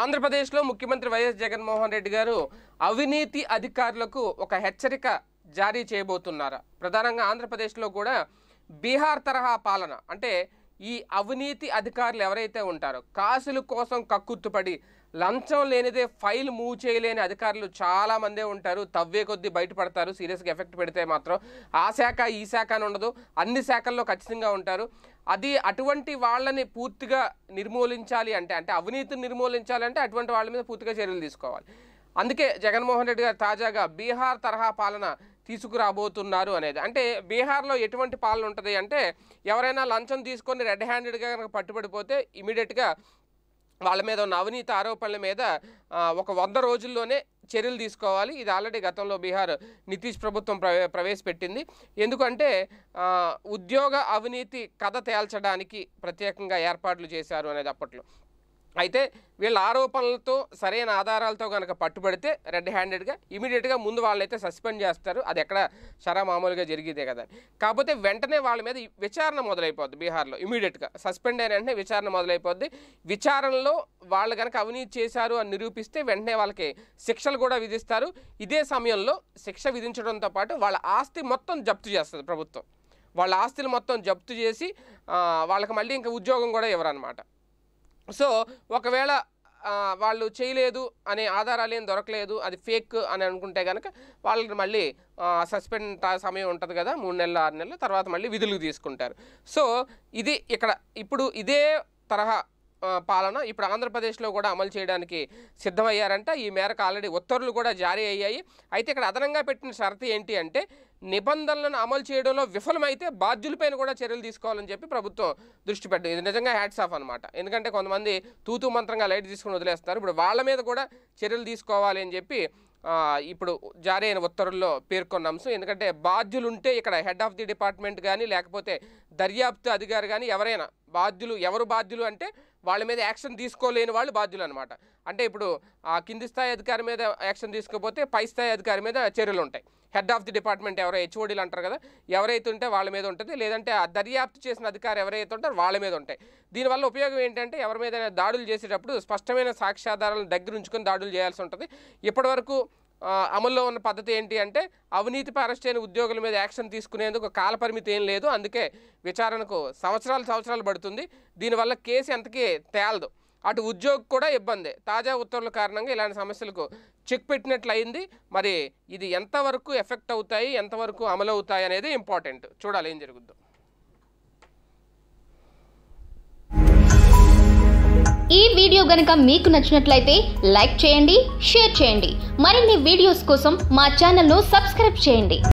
ఆంధ్రప్రదేశ్లో ముఖ్యమంత్రి వైఎస్ జగన్మోహన్ రెడ్డి గారు అవినీతి అధికారులకు ఒక హెచ్చరిక జారీ చేయబోతున్నారా ప్రధానంగా ఆంధ్రప్రదేశ్లో కూడా బీహార్ తరహా పాలన అంటే ఈ అవినీతి అధికారులు ఎవరైతే ఉంటారో కాసుల కోసం కక్కుర్తుపడి లంచం లేనిదే ఫైల్ మూవ్ చేయలేని అధికారులు చాలామందే ఉంటారు తవ్వే కొద్దీ బయటపడతారు సీరియస్గా ఎఫెక్ట్ పెడితే మాత్రం ఆ శాఖ ఈ శాఖ అని ఉండదు అన్ని శాఖల్లో ఖచ్చితంగా ఉంటారు అది అటువంటి వాళ్ళని పూర్తిగా నిర్మూలించాలి అంటే అంటే అవినీతిని నిర్మూలించాలి అంటే అటువంటి వాళ్ళ మీద పూర్తిగా చర్యలు తీసుకోవాలి అందుకే జగన్మోహన్ రెడ్డి గారు తాజాగా బీహార్ తరహా పాలన తీసుకురాబోతున్నారు అనేది అంటే బీహార్లో ఎటువంటి పాలన ఉంటుంది అంటే ఎవరైనా లంచం తీసుకొని రెడ్ హ్యాండెడ్గా కనుక పట్టుబడిపోతే ఇమీడియట్గా వాళ్ళ మీద ఉన్న అవినీతి ఆరోపణల మీద ఒక వంద రోజుల్లోనే చర్యలు తీసుకోవాలి ఇది ఆల్రెడీ గతంలో బీహార్ నితీష్ ప్రభుత్వం ప్రవే ప్రవేశపెట్టింది ఎందుకంటే ఉద్యోగ అవినీతి కథ తేల్చడానికి ప్రత్యేకంగా ఏర్పాట్లు చేశారు అనేది అప్పట్లో అయితే వీళ్ళ ఆరోపణలతో సరైన ఆధారాలతో కనుక పట్టుబడితే రెడ్ హ్యాండెడ్గా ఇమీడియట్గా ముందు వాళ్ళైతే సస్పెండ్ చేస్తారు అది ఎక్కడ సరా మామూలుగా జరిగేదే కదా కాకపోతే వెంటనే వాళ్ళ మీద విచారణ మొదలైపోద్ది బీహార్లో ఇమీడియట్గా సస్పెండ్ అయిన వెంటనే విచారణ మొదలైపోద్ది విచారణలో వాళ్ళు కనుక అవినీతి చేశారు అని నిరూపిస్తే వెంటనే వాళ్ళకి శిక్షలు కూడా విధిస్తారు ఇదే సమయంలో శిక్ష విధించడంతో పాటు వాళ్ళ ఆస్తి మొత్తం జప్తు చేస్తుంది ప్రభుత్వం వాళ్ళ ఆస్తులు మొత్తం జప్తు చేసి వాళ్ళకి మళ్ళీ ఇంకా ఉద్యోగం కూడా ఇవ్వరనమాట సో ఒకవేళ వాళ్ళు చేయలేదు అనే ఆధారాలు ఏం దొరకలేదు అది ఫేక్ అని అనుకుంటే కనుక వాళ్ళకి మళ్ళీ సస్పెండ్ సమయం ఉంటుంది కదా మూడు నెలలు ఆరు నెలలు తర్వాత మళ్ళీ విధులు తీసుకుంటారు సో ఇది ఇక్కడ ఇప్పుడు ఇదే తరహా పాలన ఇప్పుడు ఆంధ్రప్రదేశ్లో కూడా అమలు చేయడానికి సిద్ధమయ్యారంట ఈ మేరకు ఆల్రెడీ ఉత్తర్వులు కూడా జారీ అయ్యాయి అయితే ఇక్కడ అదనంగా పెట్టిన షరతు ఏంటి అంటే నిబంధనలను అమలు చేయడంలో విఫలమైతే బాధ్యులపైన కూడా చర్యలు తీసుకోవాలని చెప్పి ప్రభుత్వం దృష్టి పెట్టింది ఇది నిజంగా హ్యాట్స్ ఆఫ్ అనమాట ఎందుకంటే కొంతమంది తూతూ మంత్రంగా లైట్ తీసుకుని వదిలేస్తారు ఇప్పుడు వాళ్ళ మీద కూడా చర్యలు తీసుకోవాలి అని చెప్పి ఇప్పుడు జారీ అయిన ఉత్తర్వుల్లో పేర్కొన్న అంశం ఎందుకంటే బాధ్యులుంటే ఇక్కడ హెడ్ ఆఫ్ ది డిపార్ట్మెంట్ కానీ లేకపోతే దర్యాప్తు అధికారి కానీ ఎవరైనా బాధ్యులు ఎవరు బాధ్యులు అంటే వాళ్ళ మీద యాక్షన్ తీసుకోలేని వాళ్ళు బాధ్యులు అనమాట అంటే ఇప్పుడు ఆ కింది స్థాయి అధికారి మీద యాక్షన్ తీసుకోకపోతే పై స్థాయి అధికారి మీద చర్యలు ఉంటాయి హెడ్ ఆఫ్ ది డిపార్ట్మెంట్ ఎవరో హెచ్ఓడీలు అంటారు కదా ఎవరైతే ఉంటే వాళ్ళ మీద ఉంటుంది లేదంటే ఆ దర్యాప్తు చేసిన అధికారి ఎవరైతే ఉంటారో వాళ్ళ మీద ఉంటాయి దీనివల్ల ఉపయోగం ఏంటంటే ఎవరి మీద దాడులు చేసేటప్పుడు స్పష్టమైన సాక్ష్యాధారాలను దగ్గర ఉంచుకొని దాడులు చేయాల్సి ఉంటుంది ఇప్పటివరకు అమల్లో ఉన్న పద్ధతి ఏంటి అంటే అవినీతి అరెస్ట్ అయిన ఉద్యోగుల మీద యాక్షన్ తీసుకునేందుకు కాలపరిమితి ఏం లేదు అందుకే విచారణకు సంవత్సరాలు సంవత్సరాలు పడుతుంది దీనివల్ల కేసు ఎంతకీ తేలదు అటు ఉద్యోగి కూడా ఇబ్బంది తాజా ఉత్తర్వుల కారణంగా ఇలాంటి సమస్యలకు చెక్ పెట్టినట్లయింది మరి ఇది ఎంతవరకు ఎఫెక్ట్ అవుతాయి ఎంతవరకు అమలు అవుతాయి అనేది ఇంపార్టెంట్ చూడాలి ఏం జరుగుద్దు ఈ వీడియో గనక మీకు నచ్చినట్లయితే లైక్ చేయండి షేర్ చేయండి మరిన్ని వీడియోస్ కోసం మా ఛానల్ను సబ్స్క్రైబ్ చేయండి